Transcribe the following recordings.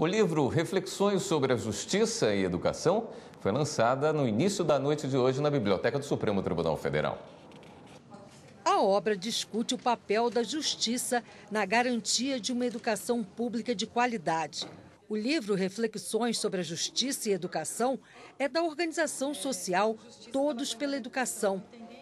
O livro Reflexões sobre a Justiça e Educação foi lançada no início da noite de hoje na Biblioteca do Supremo Tribunal Federal. A obra discute o papel da justiça na garantia de uma educação pública de qualidade. O livro Reflexões sobre a Justiça e Educação é da organização social Todos pela Educação,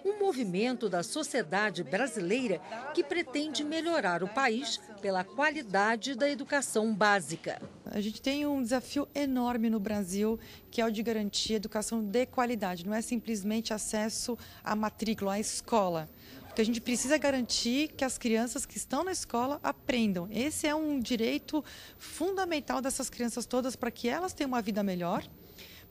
um movimento da sociedade brasileira que pretende melhorar o país pela qualidade da educação básica. A gente tem um desafio enorme no Brasil, que é o de garantir educação de qualidade, não é simplesmente acesso à matrícula, à escola porque a gente precisa garantir é que as crianças que estão na escola aprendam. Esse é um direito fundamental dessas crianças todas para que elas tenham uma vida melhor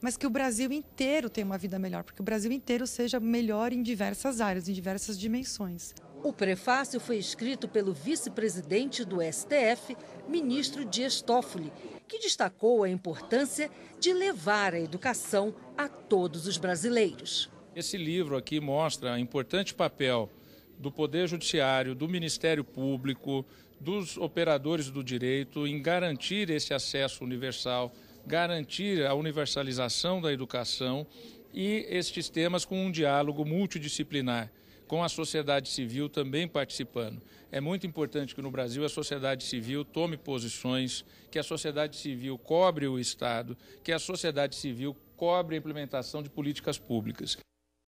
mas que o Brasil inteiro tenha uma vida melhor, porque o Brasil inteiro seja melhor em diversas áreas, em diversas dimensões. O prefácio foi escrito pelo vice-presidente do STF, ministro Dias Toffoli, que destacou a importância de levar a educação a todos os brasileiros. Esse livro aqui mostra o importante papel do Poder Judiciário, do Ministério Público, dos operadores do direito em garantir esse acesso universal garantir a universalização da educação e estes temas com um diálogo multidisciplinar com a sociedade civil também participando. É muito importante que no Brasil a sociedade civil tome posições, que a sociedade civil cobre o Estado, que a sociedade civil cobre a implementação de políticas públicas.